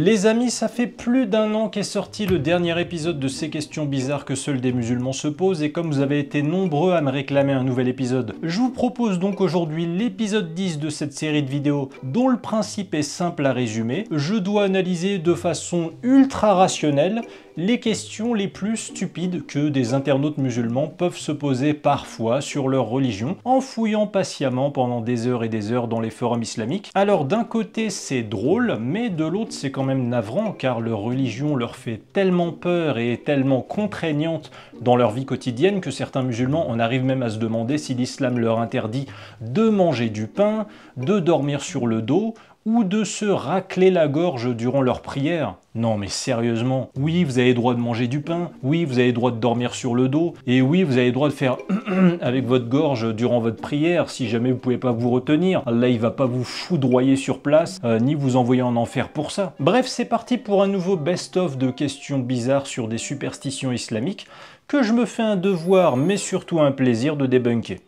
Les amis, ça fait plus d'un an qu'est sorti le dernier épisode de ces questions bizarres que seuls des musulmans se posent et comme vous avez été nombreux à me réclamer un nouvel épisode, je vous propose donc aujourd'hui l'épisode 10 de cette série de vidéos dont le principe est simple à résumer. Je dois analyser de façon ultra rationnelle les questions les plus stupides que des internautes musulmans peuvent se poser parfois sur leur religion en fouillant patiemment pendant des heures et des heures dans les forums islamiques. Alors d'un côté c'est drôle, mais de l'autre c'est quand même navrant car leur religion leur fait tellement peur et est tellement contraignante dans leur vie quotidienne que certains musulmans en arrivent même à se demander si l'islam leur interdit de manger du pain, de dormir sur le dos, ou de se racler la gorge durant leur prière. Non mais sérieusement, oui vous avez droit de manger du pain, oui vous avez droit de dormir sur le dos, et oui vous avez droit de faire avec votre gorge durant votre prière si jamais vous pouvez pas vous retenir. Là il va pas vous foudroyer sur place, euh, ni vous envoyer en enfer pour ça. Bref c'est parti pour un nouveau best-of de questions bizarres sur des superstitions islamiques que je me fais un devoir mais surtout un plaisir de débunker.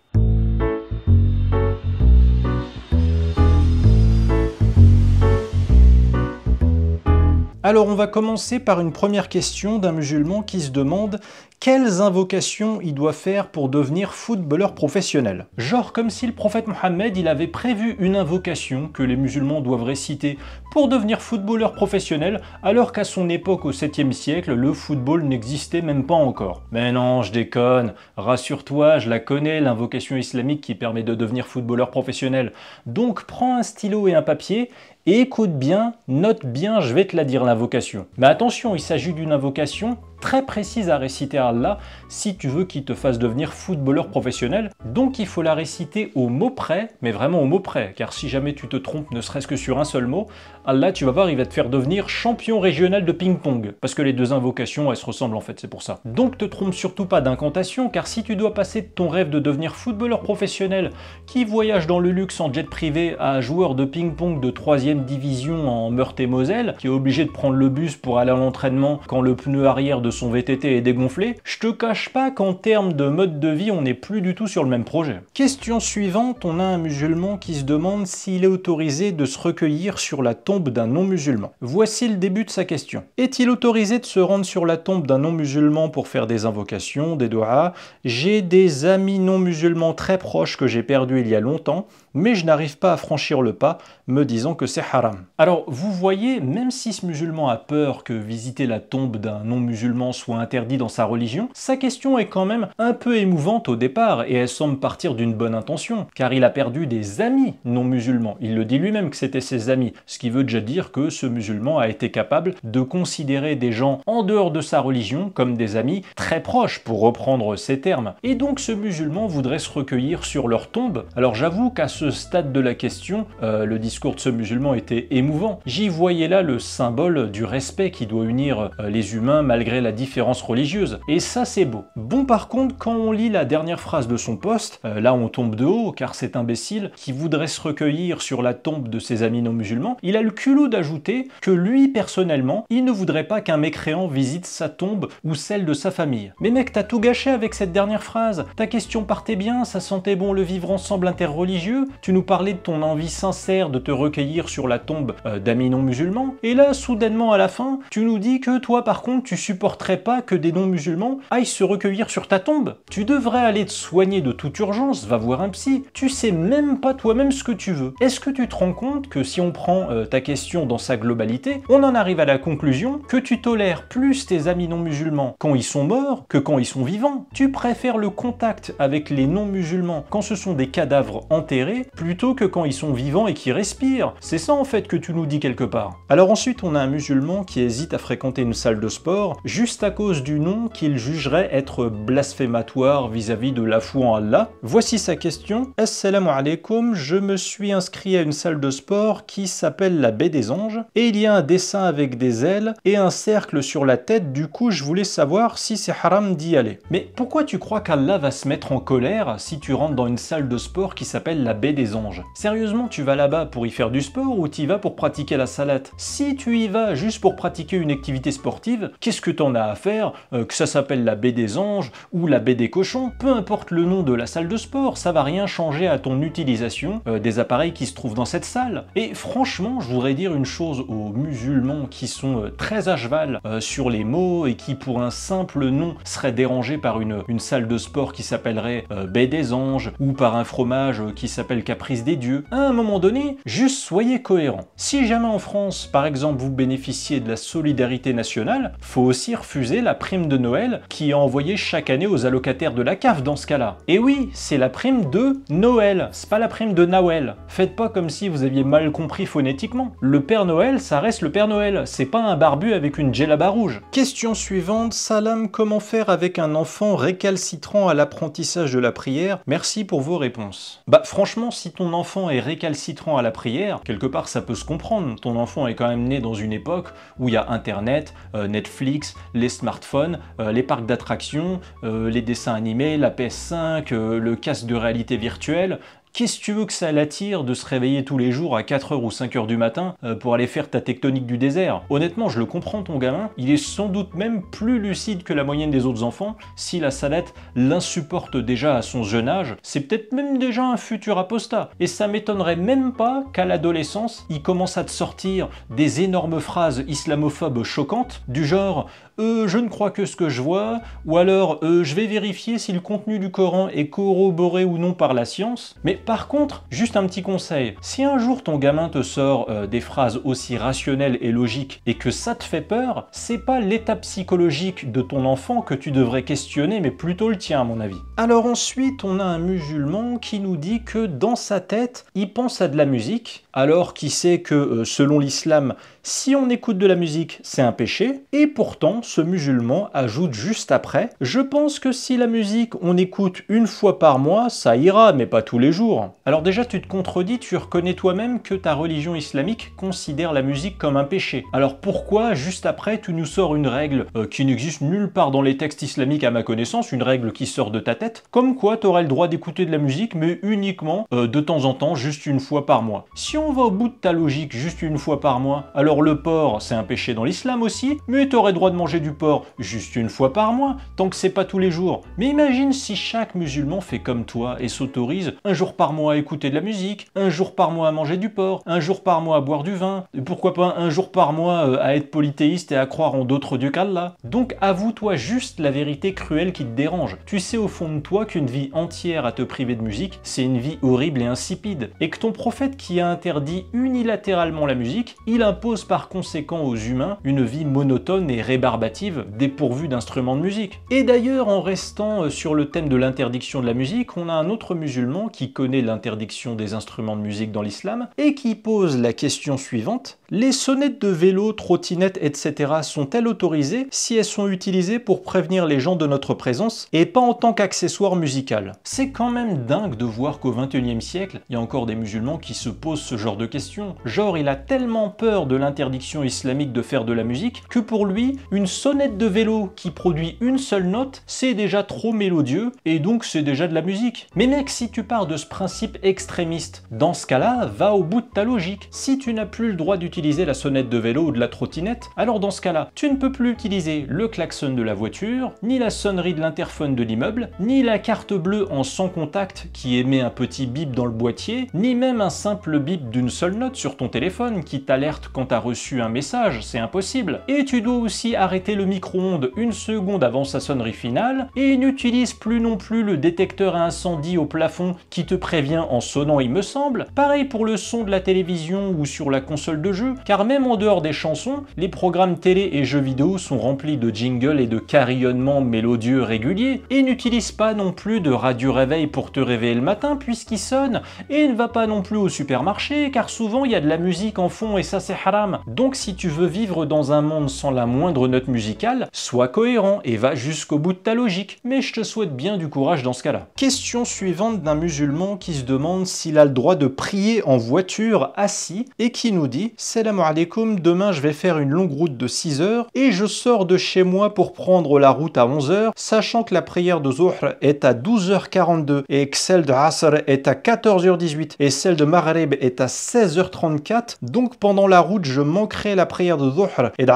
Alors on va commencer par une première question d'un musulman qui se demande quelles invocations il doit faire pour devenir footballeur professionnel. Genre comme si le prophète Mohammed il avait prévu une invocation que les musulmans doivent réciter pour devenir footballeur professionnel alors qu'à son époque au 7e siècle le football n'existait même pas encore. Mais non je déconne, rassure-toi je la connais l'invocation islamique qui permet de devenir footballeur professionnel. Donc prends un stylo et un papier écoute bien, note bien, je vais te la dire l'invocation. Mais attention, il s'agit d'une invocation très précise à réciter à Allah si tu veux qu'il te fasse devenir footballeur professionnel. Donc il faut la réciter au mot près, mais vraiment au mot près, car si jamais tu te trompes ne serait-ce que sur un seul mot, Allah, tu vas voir, il va te faire devenir champion régional de ping-pong, parce que les deux invocations, elles se ressemblent en fait, c'est pour ça. Donc te trompe surtout pas d'incantation, car si tu dois passer de ton rêve de devenir footballeur professionnel, qui voyage dans le luxe en jet privé à joueur de ping-pong de 3ème division en Meurthe-et-Moselle, qui est obligé de prendre le bus pour aller à l'entraînement quand le pneu arrière de son VTT est dégonflé, je te cache pas qu'en termes de mode de vie, on n'est plus du tout sur le même projet. Question suivante, on a un musulman qui se demande s'il est autorisé de se recueillir sur la tombe d'un non-musulman. Voici le début de sa question. Est-il autorisé de se rendre sur la tombe d'un non-musulman pour faire des invocations, des doigts J'ai des amis non-musulmans très proches que j'ai perdus il y a longtemps mais je n'arrive pas à franchir le pas, me disant que c'est haram. Alors vous voyez, même si ce musulman a peur que visiter la tombe d'un non-musulman soit interdit dans sa religion, sa question est quand même un peu émouvante au départ, et elle semble partir d'une bonne intention, car il a perdu des amis non-musulmans. Il le dit lui-même que c'était ses amis, ce qui veut déjà dire que ce musulman a été capable de considérer des gens en dehors de sa religion comme des amis très proches, pour reprendre ses termes. Et donc ce musulman voudrait se recueillir sur leur tombe. Alors j'avoue qu'à ce ce stade de la question, euh, le discours de ce musulman était émouvant. J'y voyais là le symbole du respect qui doit unir euh, les humains malgré la différence religieuse. Et ça, c'est beau. Bon, par contre, quand on lit la dernière phrase de son poste, euh, là, on tombe de haut, car cet imbécile qui voudrait se recueillir sur la tombe de ses amis non musulmans, il a le culot d'ajouter que lui, personnellement, il ne voudrait pas qu'un mécréant visite sa tombe ou celle de sa famille. Mais mec, t'as tout gâché avec cette dernière phrase. Ta question partait bien, ça sentait bon le vivre ensemble interreligieux, tu nous parlais de ton envie sincère de te recueillir sur la tombe euh, d'amis non musulmans, et là, soudainement à la fin, tu nous dis que toi par contre, tu supporterais pas que des non musulmans aillent se recueillir sur ta tombe. Tu devrais aller te soigner de toute urgence, va voir un psy, tu sais même pas toi-même ce que tu veux. Est-ce que tu te rends compte que si on prend euh, ta question dans sa globalité, on en arrive à la conclusion que tu tolères plus tes amis non musulmans quand ils sont morts que quand ils sont vivants Tu préfères le contact avec les non musulmans quand ce sont des cadavres enterrés plutôt que quand ils sont vivants et qui respirent. C'est ça en fait que tu nous dis quelque part. Alors ensuite, on a un musulman qui hésite à fréquenter une salle de sport juste à cause du nom qu'il jugerait être blasphématoire vis-à-vis de la foi en Allah. Voici sa question. Assalamu alaikum, je me suis inscrit à une salle de sport qui s'appelle la baie des anges et il y a un dessin avec des ailes et un cercle sur la tête, du coup je voulais savoir si c'est haram d'y aller. Mais pourquoi tu crois qu'Allah va se mettre en colère si tu rentres dans une salle de sport qui s'appelle la baie des anges. Sérieusement, tu vas là-bas pour y faire du sport ou t'y vas pour pratiquer la salade Si tu y vas juste pour pratiquer une activité sportive, qu'est-ce que t'en as à faire euh, Que ça s'appelle la baie des anges ou la baie des cochons, peu importe le nom de la salle de sport, ça va rien changer à ton utilisation euh, des appareils qui se trouvent dans cette salle. Et franchement, je voudrais dire une chose aux musulmans qui sont euh, très à cheval sur les mots et qui pour un simple nom seraient dérangés par une salle de sport qui s'appellerait baie des anges ou par un fromage qui s'appelle caprice des dieux. À un moment donné, juste soyez cohérent. Si jamais en France, par exemple, vous bénéficiez de la solidarité nationale, faut aussi refuser la prime de Noël qui est envoyée chaque année aux allocataires de la CAF dans ce cas-là. Et oui, c'est la prime de Noël, c'est pas la prime de Noël. Faites pas comme si vous aviez mal compris phonétiquement. Le Père Noël, ça reste le Père Noël, c'est pas un barbu avec une djellaba rouge. Question suivante, Salam, comment faire avec un enfant récalcitrant à l'apprentissage de la prière Merci pour vos réponses. Bah franchement, si ton enfant est récalcitrant à la prière, quelque part ça peut se comprendre. Ton enfant est quand même né dans une époque où il y a Internet, euh, Netflix, les smartphones, euh, les parcs d'attractions, euh, les dessins animés, la PS5, le casque de réalité virtuelle, Qu'est-ce que tu veux que ça l'attire de se réveiller tous les jours à 4h ou 5h du matin euh, pour aller faire ta tectonique du désert Honnêtement, je le comprends ton gamin, il est sans doute même plus lucide que la moyenne des autres enfants, si la salette l'insupporte déjà à son jeune âge, c'est peut-être même déjà un futur apostat. Et ça m'étonnerait même pas qu'à l'adolescence, il commence à te sortir des énormes phrases islamophobes choquantes, du genre euh, je ne crois que ce que je vois, ou alors euh, je vais vérifier si le contenu du Coran est corroboré ou non par la science. Mais par contre, juste un petit conseil, si un jour ton gamin te sort euh, des phrases aussi rationnelles et logiques et que ça te fait peur, c'est pas l'état psychologique de ton enfant que tu devrais questionner, mais plutôt le tien à mon avis. Alors ensuite, on a un musulman qui nous dit que dans sa tête, il pense à de la musique, alors qui sait que euh, selon l'islam, si on écoute de la musique, c'est un péché, et pourtant ce musulman ajoute juste après, je pense que si la musique on écoute une fois par mois, ça ira, mais pas tous les jours. Alors déjà tu te contredis, tu reconnais toi-même que ta religion islamique considère la musique comme un péché. Alors pourquoi juste après tu nous sors une règle euh, qui n'existe nulle part dans les textes islamiques à ma connaissance, une règle qui sort de ta tête, comme quoi tu aurais le droit d'écouter de la musique, mais uniquement euh, de temps en temps, juste une fois par mois va au bout de ta logique juste une fois par mois, alors le porc, c'est un péché dans l'islam aussi, mais t'aurais droit de manger du porc juste une fois par mois, tant que c'est pas tous les jours. Mais imagine si chaque musulman fait comme toi et s'autorise un jour par mois à écouter de la musique, un jour par mois à manger du porc, un jour par mois à boire du vin, pourquoi pas un jour par mois euh, à être polythéiste et à croire en d'autres dieux qu'Allah. Donc avoue-toi juste la vérité cruelle qui te dérange. Tu sais au fond de toi qu'une vie entière à te priver de musique, c'est une vie horrible et insipide, et que ton prophète qui a intérêt interdit unilatéralement la musique, il impose par conséquent aux humains une vie monotone et rébarbative dépourvue d'instruments de musique. Et d'ailleurs, en restant euh, sur le thème de l'interdiction de la musique, on a un autre musulman qui connaît l'interdiction des instruments de musique dans l'islam et qui pose la question suivante. Les sonnettes de vélo, trottinettes, etc. sont-elles autorisées si elles sont utilisées pour prévenir les gens de notre présence et pas en tant qu'accessoire musical C'est quand même dingue de voir qu'au 21 XXIe siècle, il y a encore des musulmans qui se posent ce genre de question, Genre, il a tellement peur de l'interdiction islamique de faire de la musique que pour lui, une sonnette de vélo qui produit une seule note, c'est déjà trop mélodieux et donc c'est déjà de la musique. Mais mec, si tu pars de ce principe extrémiste, dans ce cas-là, va au bout de ta logique. Si tu n'as plus le droit d'utiliser la sonnette de vélo ou de la trottinette, alors dans ce cas-là, tu ne peux plus utiliser le klaxon de la voiture, ni la sonnerie de l'interphone de l'immeuble, ni la carte bleue en sans contact qui émet un petit bip dans le boîtier, ni même un simple bip d'une seule note sur ton téléphone qui t'alerte quand t'as reçu un message, c'est impossible. Et tu dois aussi arrêter le micro-ondes une seconde avant sa sonnerie finale, et n'utilise plus non plus le détecteur à incendie au plafond qui te prévient en sonnant il me semble. Pareil pour le son de la télévision ou sur la console de jeu, car même en dehors des chansons, les programmes télé et jeux vidéo sont remplis de jingles et de carillonnements mélodieux réguliers, et n'utilise pas non plus de radio réveil pour te réveiller le matin puisqu'il sonne, et ne va pas non plus au supermarché car souvent il y a de la musique en fond et ça c'est haram. Donc si tu veux vivre dans un monde sans la moindre note musicale, sois cohérent et va jusqu'au bout de ta logique. Mais je te souhaite bien du courage dans ce cas-là. Question suivante d'un musulman qui se demande s'il a le droit de prier en voiture assis et qui nous dit Salam alaikum, demain je vais faire une longue route de 6 heures et je sors de chez moi pour prendre la route à 11 heures, sachant que la prière de Zuhr est à 12h42 et que celle de Asr est à 14h18 et celle de Maghrib est à 16h34, donc pendant la route, je manquerai la prière de Dhuhr et de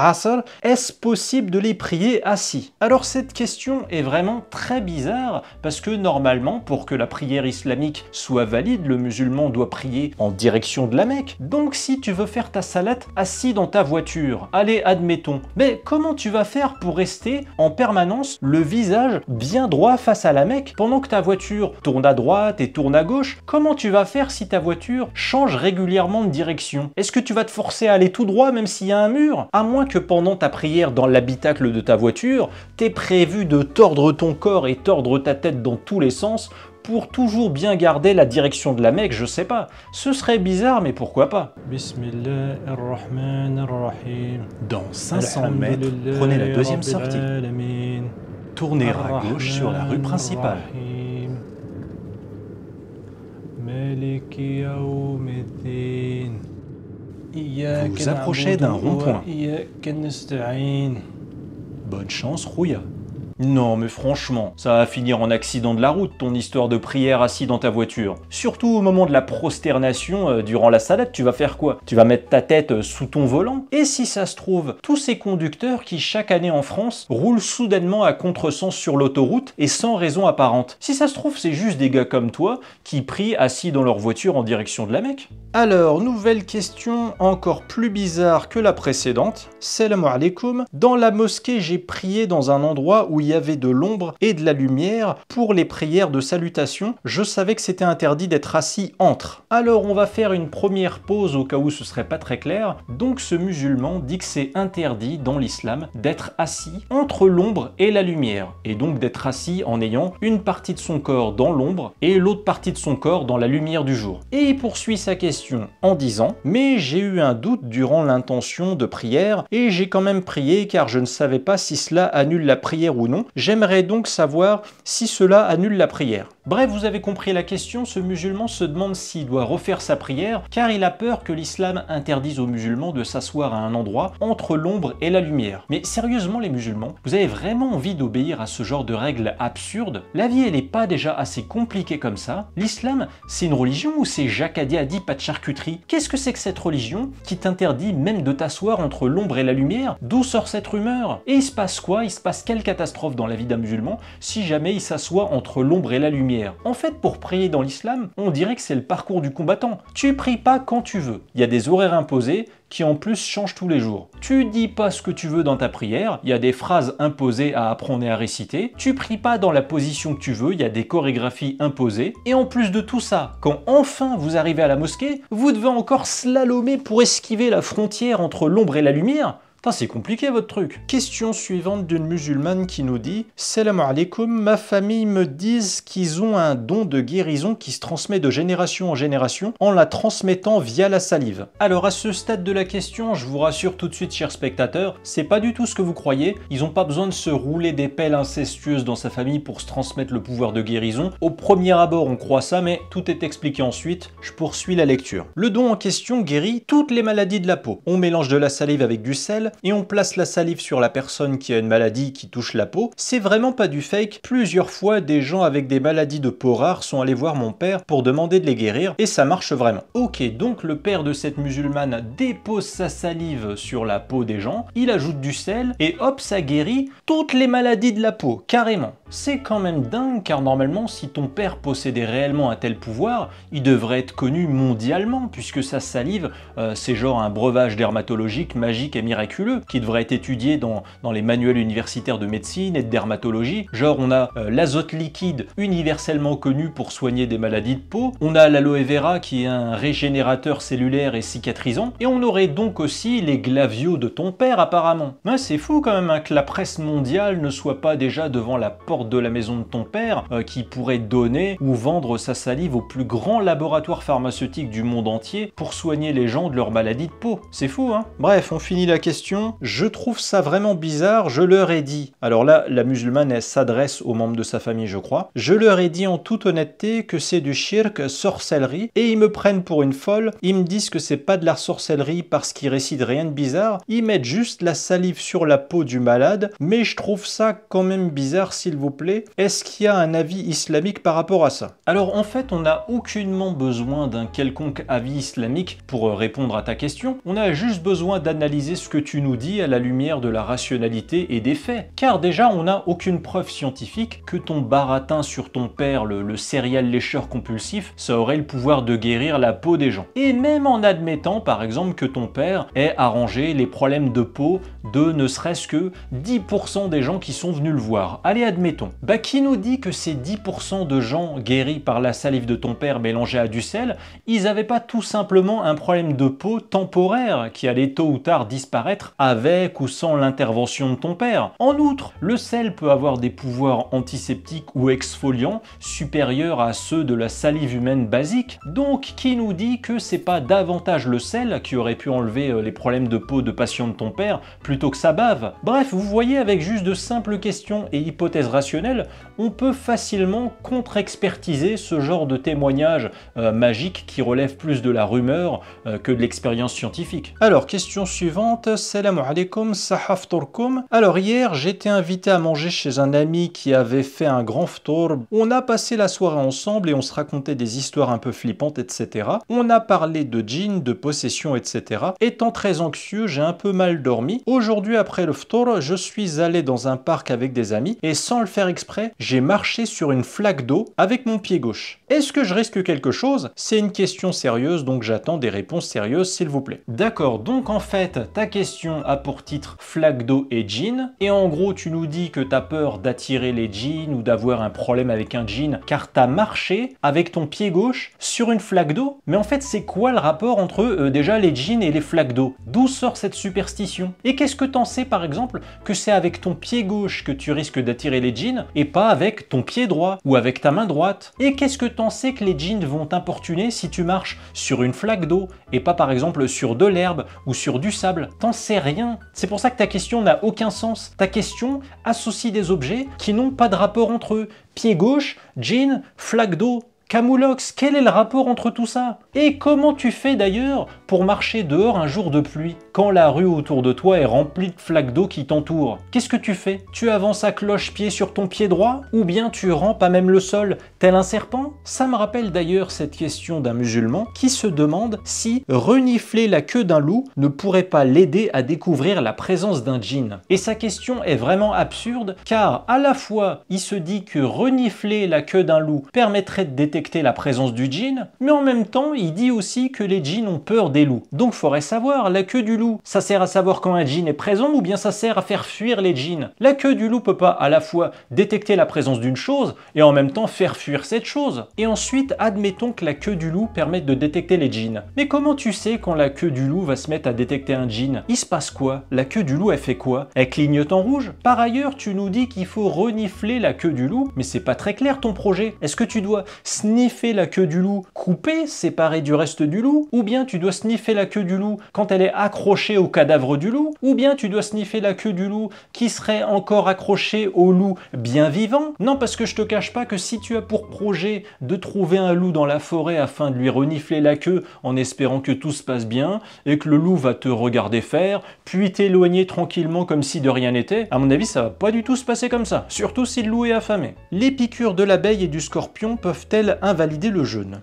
Est-ce possible de les prier assis Alors cette question est vraiment très bizarre parce que normalement, pour que la prière islamique soit valide, le musulman doit prier en direction de la Mecque. Donc si tu veux faire ta salat assis dans ta voiture, allez, admettons, mais comment tu vas faire pour rester en permanence le visage bien droit face à la Mecque pendant que ta voiture tourne à droite et tourne à gauche Comment tu vas faire si ta voiture change régulièrement de direction Est-ce que tu vas te forcer à aller tout droit même s'il y a un mur À moins que pendant ta prière dans l'habitacle de ta voiture, t'aies prévu de tordre ton corps et tordre ta tête dans tous les sens pour toujours bien garder la direction de la Mecque, je sais pas. Ce serait bizarre, mais pourquoi pas Dans 500 mètres, prenez la deuxième sortie. Tournez à gauche sur la rue principale. Vous approchez d'un rond-point. Bonne chance, Rouya. Non, mais franchement, ça va finir en accident de la route, ton histoire de prière assis dans ta voiture. Surtout au moment de la prosternation euh, durant la salade, tu vas faire quoi Tu vas mettre ta tête euh, sous ton volant Et si ça se trouve, tous ces conducteurs qui chaque année en France roulent soudainement à contresens sur l'autoroute et sans raison apparente. Si ça se trouve, c'est juste des gars comme toi qui prient assis dans leur voiture en direction de la Mecque. Alors, nouvelle question encore plus bizarre que la précédente. Salam alaikum. Dans la mosquée, j'ai prié dans un endroit où y avait de l'ombre et de la lumière, pour les prières de salutation, je savais que c'était interdit d'être assis entre. Alors on va faire une première pause au cas où ce serait pas très clair. Donc ce musulman dit que c'est interdit dans l'islam d'être assis entre l'ombre et la lumière, et donc d'être assis en ayant une partie de son corps dans l'ombre et l'autre partie de son corps dans la lumière du jour. Et il poursuit sa question en disant Mais j'ai eu un doute durant l'intention de prière et j'ai quand même prié car je ne savais pas si cela annule la prière ou non J'aimerais donc savoir si cela annule la prière. Bref, vous avez compris la question, ce musulman se demande s'il doit refaire sa prière, car il a peur que l'islam interdise aux musulmans de s'asseoir à un endroit entre l'ombre et la lumière. Mais sérieusement les musulmans, vous avez vraiment envie d'obéir à ce genre de règles absurdes La vie elle n'est pas déjà assez compliquée comme ça L'islam, c'est une religion ou c'est Jacques dit pas de charcuterie Qu'est-ce que c'est que cette religion qui t'interdit même de t'asseoir entre l'ombre et la lumière D'où sort cette rumeur Et il se passe quoi Il se passe quelle catastrophe dans la vie d'un musulman si jamais il s'assoit entre l'ombre et la lumière en fait, pour prier dans l'islam, on dirait que c'est le parcours du combattant. Tu pries pas quand tu veux. Il y a des horaires imposés qui en plus changent tous les jours. Tu dis pas ce que tu veux dans ta prière, il y a des phrases imposées à apprendre et à réciter, tu pries pas dans la position que tu veux, il y a des chorégraphies imposées, et en plus de tout ça, quand enfin vous arrivez à la mosquée, vous devez encore slalomer pour esquiver la frontière entre l'ombre et la lumière, c'est compliqué votre truc. Question suivante d'une musulmane qui nous dit Salam alaikum, ma famille me disent qu'ils ont un don de guérison qui se transmet de génération en génération en la transmettant via la salive. Alors à ce stade de la question, je vous rassure tout de suite, chers spectateurs, c'est pas du tout ce que vous croyez. Ils ont pas besoin de se rouler des pelles incestueuses dans sa famille pour se transmettre le pouvoir de guérison. Au premier abord, on croit ça, mais tout est expliqué ensuite. Je poursuis la lecture. Le don en question guérit toutes les maladies de la peau. On mélange de la salive avec du sel, et on place la salive sur la personne qui a une maladie qui touche la peau, c'est vraiment pas du fake. Plusieurs fois, des gens avec des maladies de peau rare sont allés voir mon père pour demander de les guérir et ça marche vraiment. Ok, donc le père de cette musulmane dépose sa salive sur la peau des gens, il ajoute du sel et hop, ça guérit toutes les maladies de la peau, carrément. C'est quand même dingue car normalement, si ton père possédait réellement un tel pouvoir, il devrait être connu mondialement puisque sa salive, euh, c'est genre un breuvage dermatologique magique et miraculeux qui devrait être étudié dans, les manuels universitaires de médecine et de dermatologie. Genre, on a euh, l'azote liquide universellement connu pour soigner des maladies de peau, on a l'aloe vera qui est un régénérateur cellulaire et cicatrisant, et on aurait donc aussi les glavios de ton père apparemment. Mais c'est fou quand même hein, que la presse mondiale ne soit pas déjà devant la porte de la maison de ton père euh, qui pourrait donner ou vendre sa salive au plus grand laboratoire pharmaceutique du monde entier pour soigner les gens de leurs maladies de peau. C'est fou, hein Bref, on finit la question je trouve ça vraiment bizarre, je leur ai dit. Alors là, la musulmane s'adresse aux membres de sa famille, je crois. Je leur ai dit en toute honnêteté que c'est du shirk, sorcellerie, et ils me prennent pour une folle. Ils me disent que c'est pas de la sorcellerie parce qu'ils récitent rien de bizarre. Ils mettent juste la salive sur la peau du malade, mais je trouve ça quand même bizarre, s'il vous plaît. Est-ce qu'il y a un avis islamique par rapport à ça Alors en fait, on n'a aucunement besoin d'un quelconque avis islamique pour euh, répondre à ta question. On a juste besoin d'analyser ce que tu tu nous dis à la lumière de la rationalité et des faits. Car déjà, on n'a aucune preuve scientifique que ton baratin sur ton père, le, céréal lécheur compulsif, ça aurait le pouvoir de guérir la peau des gens. Et même en admettant, par exemple, que ton père ait arrangé les problèmes de peau de ne serait-ce que 10% des gens qui sont venus le voir. Allez, admettons. Bah, qui nous dit que ces 10% de gens guéris par la salive de ton père mélangée à du sel, ils n'avaient pas tout simplement un problème de peau temporaire qui allait tôt ou tard disparaître avec ou sans l'intervention de ton père. En outre, le sel peut avoir des pouvoirs antiseptiques ou exfoliants supérieurs à ceux de la salive humaine basique. Donc, qui nous dit que c'est pas davantage le sel qui aurait pu enlever euh, les problèmes de peau de passion de ton père plutôt que sa bave Bref, vous voyez, avec juste de simples questions et hypothèses rationnelles, on peut facilement contre-expertiser ce genre de témoignage euh, magique qui relève plus de la rumeur euh, que de l'expérience scientifique. Alors, question suivante, salam alaikum, sahaf turkum. Alors hier, j'étais invité à manger chez un ami qui avait fait un grand ftour. On a passé la soirée ensemble et on se racontait des histoires un peu flippantes, etc. On a parlé de djinns, de possession, etc. Étant très anxieux, j'ai un peu mal dormi. Aujourd'hui, après le ftour, je suis allé dans un parc avec des amis et sans le faire exprès, j'ai marché sur une flaque d'eau avec mon pied gauche. Est-ce que je risque quelque chose C'est une question sérieuse, donc j'attends des réponses sérieuses, s'il vous plaît. D'accord, donc en fait, ta question a pour titre flaque d'eau et jean, et en gros, tu nous dis que tu as peur d'attirer les jeans ou d'avoir un problème avec un jean, car tu as marché avec ton pied gauche sur une flaque d'eau. Mais en fait, c'est quoi le rapport entre euh, déjà les jeans et les flaques d'eau D'où sort cette superstition Et qu'est-ce que tu en sais, par exemple, que c'est avec ton pied gauche que tu risques d'attirer les jeans et pas avec ton pied droit ou avec ta main droite. Et qu'est-ce que t'en sais que les jeans vont t'importuner si tu marches sur une flaque d'eau et pas par exemple sur de l'herbe ou sur du sable T'en sais rien. C'est pour ça que ta question n'a aucun sens. Ta question associe des objets qui n'ont pas de rapport entre eux. Pied gauche, jean, flaque d'eau, camoulox, quel est le rapport entre tout ça et comment tu fais d'ailleurs pour marcher dehors un jour de pluie, quand la rue autour de toi est remplie de flaques d'eau qui t'entourent Qu'est-ce que tu fais Tu avances à cloche-pied sur ton pied droit Ou bien tu rampes à même le sol, tel un serpent Ça me rappelle d'ailleurs cette question d'un musulman qui se demande si renifler la queue d'un loup ne pourrait pas l'aider à découvrir la présence d'un djinn. Et sa question est vraiment absurde, car à la fois il se dit que renifler la queue d'un loup permettrait de détecter la présence du djinn, mais en même temps il dit aussi que les djinns ont peur des loups. Donc faudrait savoir la queue du loup, ça sert à savoir quand un djinn est présent ou bien ça sert à faire fuir les djinns. La queue du loup peut pas à la fois détecter la présence d'une chose et en même temps faire fuir cette chose. Et ensuite, admettons que la queue du loup permette de détecter les djinns. Mais comment tu sais quand la queue du loup va se mettre à détecter un djinn Il se passe quoi La queue du loup elle fait quoi Elle clignote en rouge Par ailleurs, tu nous dis qu'il faut renifler la queue du loup, mais c'est pas très clair ton projet. Est-ce que tu dois sniffer la queue du loup coupée, séparée du reste du loup, ou bien tu dois sniffer la queue du loup quand elle est accrochée au cadavre du loup, ou bien tu dois sniffer la queue du loup qui serait encore accrochée au loup bien vivant. Non, parce que je te cache pas que si tu as pour projet de trouver un loup dans la forêt afin de lui renifler la queue en espérant que tout se passe bien et que le loup va te regarder faire, puis t'éloigner tranquillement comme si de rien n'était, à mon avis ça va pas du tout se passer comme ça, surtout si le loup est affamé. Les piqûres de l'abeille et du scorpion peuvent-elles invalider le jeûne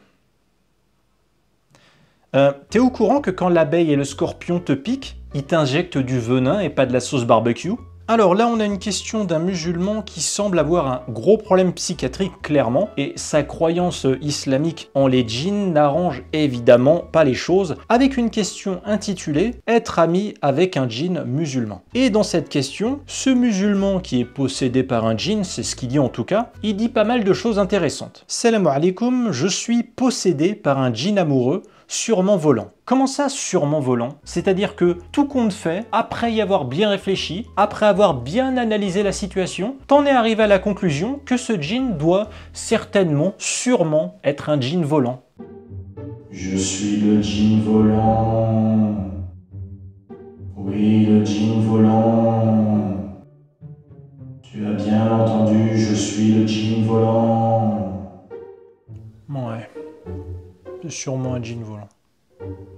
euh, t'es au courant que quand l'abeille et le scorpion te piquent, ils t'injectent du venin et pas de la sauce barbecue alors là, on a une question d'un musulman qui semble avoir un gros problème psychiatrique, clairement, et sa croyance islamique en les djinns n'arrange évidemment pas les choses, avec une question intitulée Être ami avec un djinn musulman. Et dans cette question, ce musulman qui est possédé par un djinn, c'est ce qu'il dit en tout cas, il dit pas mal de choses intéressantes. Salam alaikum, je suis possédé par un djinn amoureux Sûrement volant. Comment ça sûrement volant C'est-à-dire que tout compte fait, après y avoir bien réfléchi, après avoir bien analysé la situation, t'en es arrivé à la conclusion que ce jean doit certainement, sûrement être un jean volant. Je suis le jean volant. Oui, le jean volant. Tu as bien entendu, je suis le jean volant. Ouais. Sûrement un djinn volant.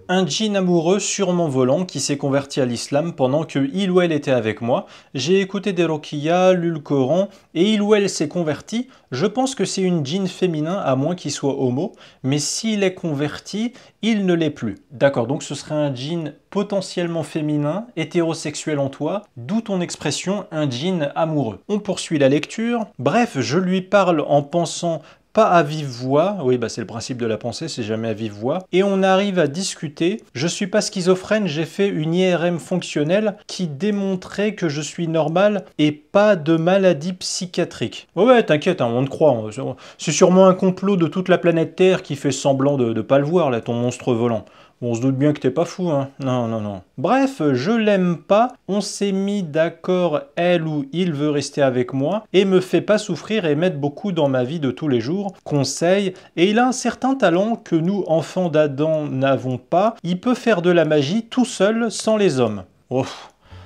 Un djinn amoureux sûrement volant qui s'est converti à l'islam pendant que il ou elle était avec moi. J'ai écouté des roquillas, lu le Coran, et il ou elle s'est converti. Je pense que c'est une djinn féminin, à moins qu'il soit homo, mais s'il est converti, il ne l'est plus. D'accord, donc ce serait un djinn potentiellement féminin, hétérosexuel en toi, d'où ton expression un djinn amoureux. On poursuit la lecture. Bref, je lui parle en pensant pas à vive voix, oui bah c'est le principe de la pensée, c'est jamais à vive voix, et on arrive à discuter, je suis pas schizophrène, j'ai fait une IRM fonctionnelle qui démontrait que je suis normal et pas de maladie psychiatrique. Ouais, ouais t'inquiète, hein, on te croit, hein. c'est sûrement un complot de toute la planète Terre qui fait semblant de ne pas le voir là, ton monstre volant on se doute bien que t'es pas fou, hein. Non, non, non. Bref, je l'aime pas, on s'est mis d'accord, elle ou il veut rester avec moi, et me fait pas souffrir et mettre beaucoup dans ma vie de tous les jours, conseil. et il a un certain talent que nous, enfants d'Adam, n'avons pas, il peut faire de la magie tout seul, sans les hommes.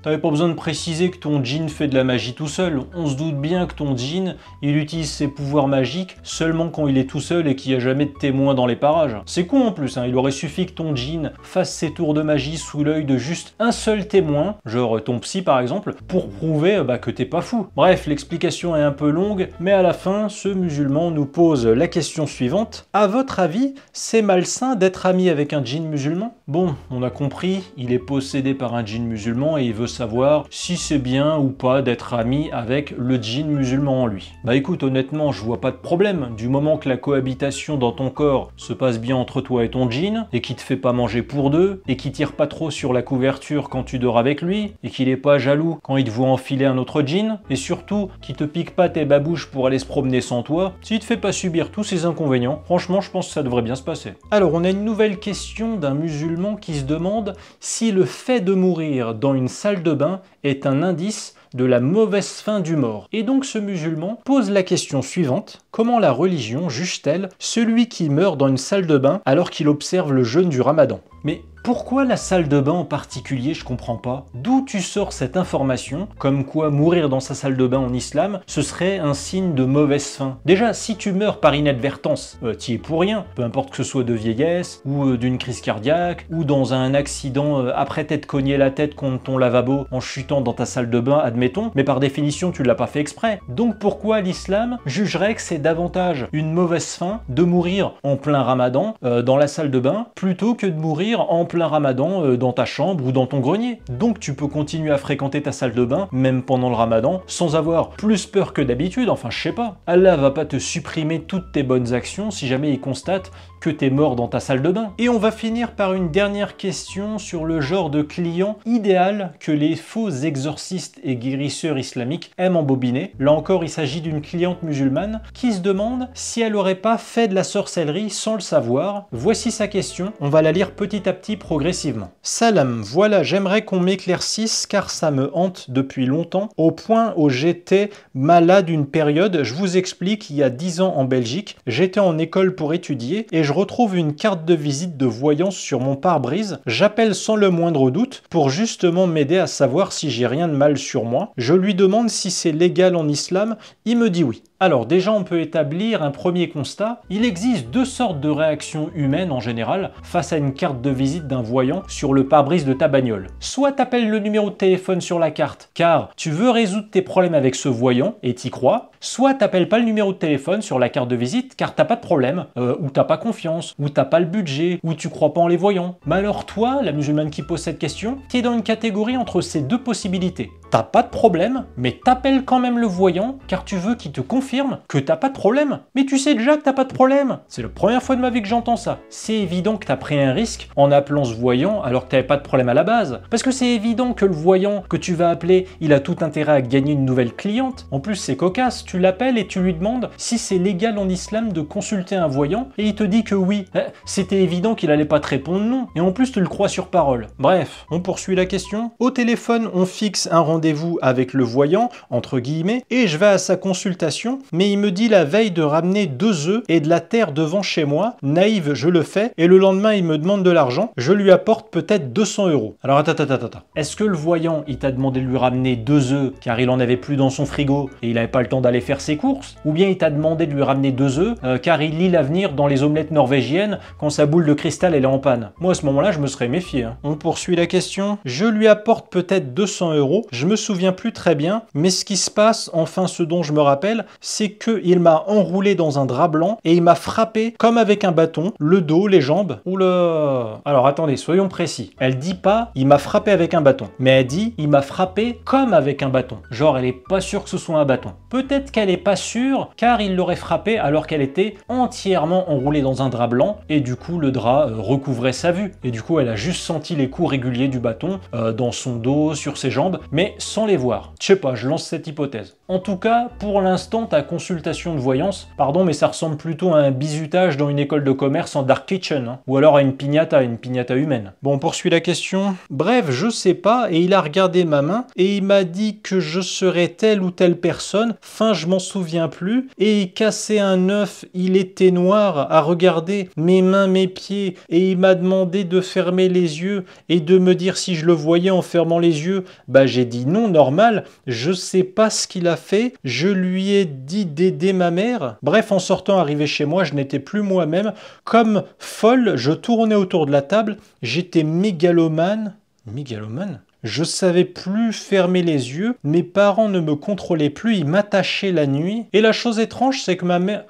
T'avais pas besoin de préciser que ton djinn fait de la magie tout seul. On se doute bien que ton djinn, il utilise ses pouvoirs magiques seulement quand il est tout seul et qu'il n'y a jamais de témoin dans les parages. C'est con en plus, hein. il aurait suffi que ton djinn fasse ses tours de magie sous l'œil de juste un seul témoin, genre ton psy par exemple, pour prouver euh, bah, que t'es pas fou. Bref, l'explication est un peu longue, mais à la fin, ce musulman nous pose la question suivante. À votre avis, c'est malsain d'être ami avec un djinn musulman Bon, on a compris, il est possédé par un djinn musulman et il veut savoir si c'est bien ou pas d'être ami avec le djinn musulman en lui. Bah écoute, honnêtement, je vois pas de problème. Du moment que la cohabitation dans ton corps se passe bien entre toi et ton djinn, et qu'il te fait pas manger pour deux, et qu'il tire pas trop sur la couverture quand tu dors avec lui, et qu'il est pas jaloux quand il te voit enfiler un autre djinn, et surtout qu'il te pique pas tes babouches pour aller se promener sans toi, s'il te fait pas subir tous ces inconvénients, franchement, je pense que ça devrait bien se passer. Alors, on a une nouvelle question d'un musulman qui se demande si le fait de mourir dans une salle de bain est un indice de la mauvaise fin du mort. Et donc ce musulman pose la question suivante, comment la religion juge-t-elle celui qui meurt dans une salle de bain alors qu'il observe le jeûne du ramadan Mais pourquoi la salle de bain en particulier, je comprends pas D'où tu sors cette information, comme quoi mourir dans sa salle de bain en islam, ce serait un signe de mauvaise fin Déjà, si tu meurs par inadvertance, tu euh, t'y es pour rien, peu importe que ce soit de vieillesse, ou euh, d'une crise cardiaque, ou dans un accident euh, après t'être cogné la tête contre ton lavabo en chutant dans ta salle de bain, admettons, mais par définition tu l'as pas fait exprès. Donc pourquoi l'islam jugerait que c'est davantage une mauvaise fin de mourir en plein ramadan dans la salle de bain plutôt que de mourir en plein ramadan euh, dans ta chambre ou dans ton grenier. Donc tu peux continuer à fréquenter ta salle de bain, même pendant le ramadan, sans avoir plus peur que d'habitude, enfin je sais pas. Allah va pas te supprimer toutes tes bonnes actions si jamais il constate que t'es mort dans ta salle de bain. Et on va finir par une dernière question sur le genre de client idéal que les faux exorcistes et guérisseurs islamiques aiment embobiner. Là encore, il s'agit d'une cliente musulmane qui se demande si elle aurait pas fait de la sorcellerie sans le savoir. Voici sa question, on va la lire petit à petit progressivement. Salam, voilà, j'aimerais qu'on m'éclaircisse car ça me hante depuis longtemps, au point où j'étais malade une période. Je vous explique, il y a 10 ans en Belgique, j'étais en école pour étudier et je retrouve une carte de visite de voyance sur mon pare-brise, j'appelle sans le moindre doute pour justement m'aider à savoir si j'ai rien de mal sur moi. Je lui demande si c'est légal en islam, il me dit oui. Alors déjà on peut établir un premier constat, il existe deux sortes de réactions humaines en général face à une carte de visite d'un voyant sur le pare-brise de ta bagnole. Soit t'appelles le numéro de téléphone sur la carte car tu veux résoudre tes problèmes avec ce voyant et t'y crois, soit t'appelles pas le numéro de téléphone sur la carte de visite car t'as pas de problème, euh, ou t'as pas confiance, ou t'as pas le budget, ou tu crois pas en les voyants. Mais alors toi, la musulmane qui pose cette question, t'es dans une catégorie entre ces deux possibilités. T'as pas de problème, mais t'appelles quand même le voyant car tu veux qu'il te confirme que t'as pas de problème. Mais tu sais déjà que t'as pas de problème. C'est la première fois de ma vie que j'entends ça. C'est évident que t'as pris un risque en appelant ce voyant alors que t'avais pas de problème à la base. Parce que c'est évident que le voyant que tu vas appeler, il a tout intérêt à gagner une nouvelle cliente. En plus, c'est cocasse. Tu l'appelles et tu lui demandes si c'est légal en islam de consulter un voyant et il te dit que oui. Eh, c'était évident qu'il allait pas te répondre non. Et en plus, tu le crois sur parole. Bref, on poursuit la question. Au téléphone, on fixe un rendez vous rendez-vous avec le voyant, entre guillemets, et je vais à sa consultation, mais il me dit la veille de ramener deux œufs et de la terre devant chez moi. Naïve, je le fais, et le lendemain, il me demande de l'argent. Je lui apporte peut-être 200 euros. Alors attends, attends, Est-ce que le voyant, il t'a demandé de lui ramener deux œufs car il en avait plus dans son frigo et il n'avait pas le temps d'aller faire ses courses Ou bien il t'a demandé de lui ramener deux œufs euh, car il lit l'avenir dans les omelettes norvégiennes quand sa boule de cristal elle est en panne Moi à ce moment-là, je me serais méfié. Hein. On poursuit la question. Je lui apporte peut-être 200 euros me souviens plus très bien, mais ce qui se passe, enfin ce dont je me rappelle, c'est qu'il m'a enroulé dans un drap blanc et il m'a frappé comme avec un bâton, le dos, les jambes. ou le... Alors attendez, soyons précis. Elle dit pas il m'a frappé avec un bâton, mais elle dit il m'a frappé comme avec un bâton. Genre elle est pas sûre que ce soit un bâton. Peut-être qu'elle est pas sûre car il l'aurait frappé alors qu'elle était entièrement enroulée dans un drap blanc et du coup le drap euh, recouvrait sa vue. Et du coup elle a juste senti les coups réguliers du bâton euh, dans son dos, sur ses jambes, mais sans les voir. Je sais pas, je lance cette hypothèse. En tout cas, pour l'instant, ta consultation de voyance, pardon, mais ça ressemble plutôt à un bizutage dans une école de commerce en dark kitchen, hein. ou alors à une piñata, une piñata humaine. Bon, on poursuit la question. Bref, je sais pas, et il a regardé ma main, et il m'a dit que je serais telle ou telle personne, fin je m'en souviens plus, et il cassait un œuf, il était noir, à regarder mes mains, mes pieds, et il m'a demandé de fermer les yeux, et de me dire si je le voyais en fermant les yeux. Bah j'ai dit non normal, je sais pas ce qu'il a fait, je lui ai dit d'aider ma mère. Bref, en sortant, arrivé chez moi, je n'étais plus moi-même. Comme folle, je tournais autour de la table, j'étais mégalomane. Mégalomane je savais plus fermer les yeux, mes parents ne me contrôlaient plus, ils m'attachaient la nuit. Et la chose étrange, c'est que ma mère...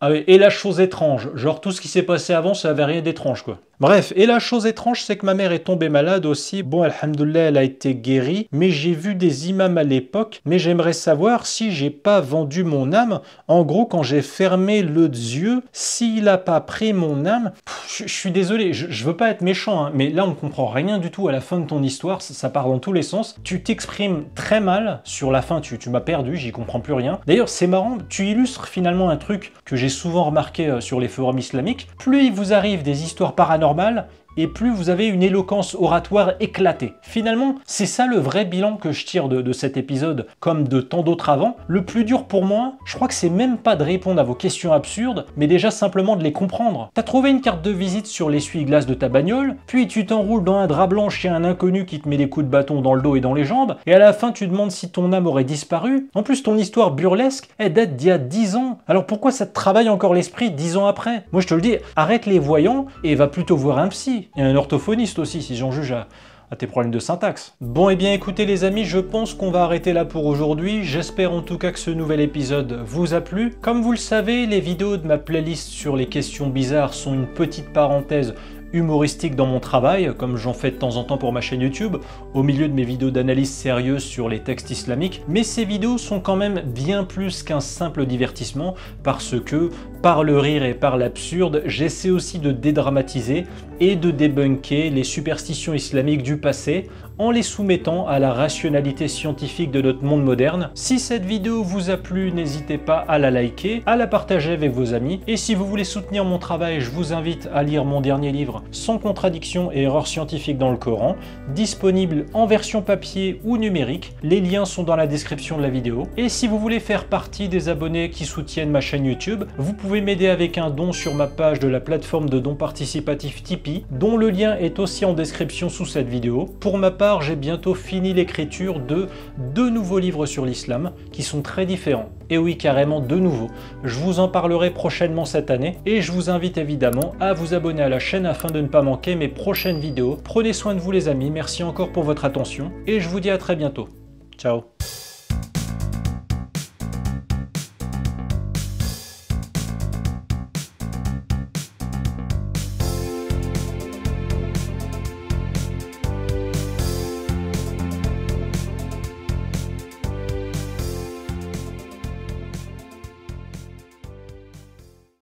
Ah oui, et la chose étrange, genre tout ce qui s'est passé avant, ça avait rien d'étrange quoi. Bref, et la chose étrange, c'est que ma mère est tombée malade aussi. Bon, alhamdoulilah, elle a été guérie, mais j'ai vu des imams à l'époque, mais j'aimerais savoir si j'ai pas vendu mon âme. En gros, quand j'ai fermé le Dieu, s'il a pas pris mon âme, je suis désolé, je, veux pas être méchant, hein, mais là on comprend rien du tout à la fin de ton histoire, ça, part dans tous les sens. Tu t'exprimes très mal sur la fin, tu, m'as perdu, j'y comprends plus rien. D'ailleurs, c'est marrant, tu illustres finalement un truc que j'ai souvent remarqué euh, sur les forums islamiques. Plus il vous arrive des histoires paranormales, normal, et plus vous avez une éloquence oratoire éclatée. Finalement, c'est ça le vrai bilan que je tire de, cet épisode, comme de tant d'autres avant. Le plus dur pour moi, je crois que c'est même pas de répondre à vos questions absurdes, mais déjà simplement de les comprendre. T'as trouvé une carte de visite sur l'essuie-glace de ta bagnole, puis tu t'enroules dans un drap blanc chez un inconnu qui te met des coups de bâton dans le dos et dans les jambes, et à la fin tu demandes si ton âme aurait disparu. En plus, ton histoire burlesque, est date d'il y a 10 ans. Alors pourquoi ça te travaille encore l'esprit 10 ans après Moi je te le dis, arrête les voyants et va plutôt voir un psy et un orthophoniste aussi, si j'en juge à, tes problèmes de syntaxe. Bon et eh bien écoutez les amis, je pense qu'on va arrêter là pour aujourd'hui. J'espère en tout cas que ce nouvel épisode vous a plu. Comme vous le savez, les vidéos de ma playlist sur les questions bizarres sont une petite parenthèse humoristique dans mon travail, comme j'en fais de temps en temps pour ma chaîne YouTube, au milieu de mes vidéos d'analyse sérieuse sur les textes islamiques, mais ces vidéos sont quand même bien plus qu'un simple divertissement, parce que, par le rire et par l'absurde, j'essaie aussi de dédramatiser et de débunker les superstitions islamiques du passé, en les soumettant à la rationalité scientifique de notre monde moderne. Si cette vidéo vous a plu, n'hésitez pas à la liker, à la partager avec vos amis. Et si vous voulez soutenir mon travail, je vous invite à lire mon dernier livre, Sans contradiction et erreurs scientifiques dans le Coran, disponible en version papier ou numérique. Les liens sont dans la description de la vidéo. Et si vous voulez faire partie des abonnés qui soutiennent ma chaîne YouTube, vous pouvez m'aider avec un don sur ma page de la plateforme de dons participatifs Tipeee, dont le lien est aussi en description sous cette vidéo. Pour ma part, j'ai bientôt fini l'écriture de deux nouveaux livres sur l'islam qui sont très différents. Et oui, carrément de nouveaux. Je vous en parlerai prochainement cette année et je vous invite évidemment à vous abonner à la chaîne afin de ne pas manquer mes prochaines vidéos. Prenez soin de vous les amis, merci encore pour votre attention et je vous dis à très bientôt. Ciao